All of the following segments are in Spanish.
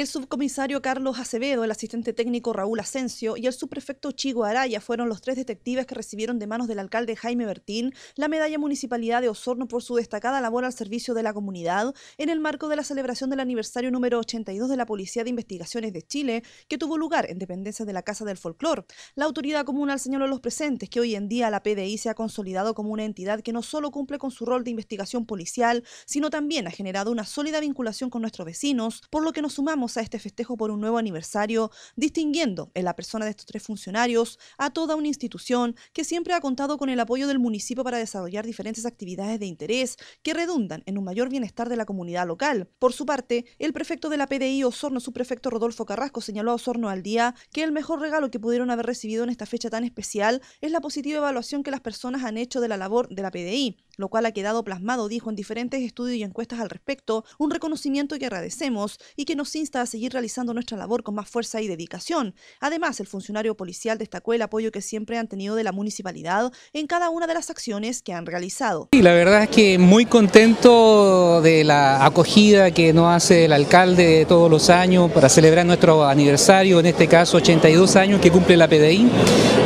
El subcomisario Carlos Acevedo, el asistente técnico Raúl Asensio y el subprefecto Chigo Araya fueron los tres detectives que recibieron de manos del alcalde Jaime Bertín la medalla municipalidad de Osorno por su destacada labor al servicio de la comunidad en el marco de la celebración del aniversario número 82 de la Policía de Investigaciones de Chile, que tuvo lugar en dependencia de la Casa del Folclor. La autoridad comunal señaló a los presentes que hoy en día la PDI se ha consolidado como una entidad que no solo cumple con su rol de investigación policial, sino también ha generado una sólida vinculación con nuestros vecinos, por lo que nos sumamos a este festejo por un nuevo aniversario, distinguiendo en la persona de estos tres funcionarios a toda una institución que siempre ha contado con el apoyo del municipio para desarrollar diferentes actividades de interés que redundan en un mayor bienestar de la comunidad local. Por su parte, el prefecto de la PDI Osorno, su prefecto Rodolfo Carrasco, señaló a Osorno al día que el mejor regalo que pudieron haber recibido en esta fecha tan especial es la positiva evaluación que las personas han hecho de la labor de la PDI lo cual ha quedado plasmado, dijo, en diferentes estudios y encuestas al respecto, un reconocimiento que agradecemos y que nos insta a seguir realizando nuestra labor con más fuerza y dedicación. Además, el funcionario policial destacó el apoyo que siempre han tenido de la municipalidad en cada una de las acciones que han realizado. Y la verdad es que muy contento de la acogida que nos hace el alcalde todos los años para celebrar nuestro aniversario, en este caso 82 años que cumple la PDI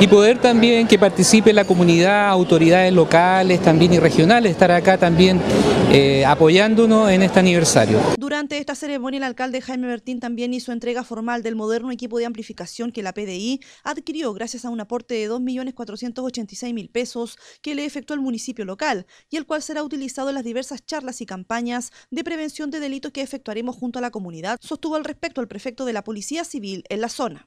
y poder también que participe la comunidad, autoridades locales también y regionales, estar acá también eh, apoyándonos en este aniversario. Durante esta ceremonia el alcalde Jaime Bertín también hizo entrega formal del moderno equipo de amplificación que la PDI adquirió gracias a un aporte de 2.486.000 pesos que le efectuó el municipio local y el cual será utilizado en las diversas charlas y campañas de prevención de delitos que efectuaremos junto a la comunidad, sostuvo al respecto el prefecto de la Policía Civil en la zona.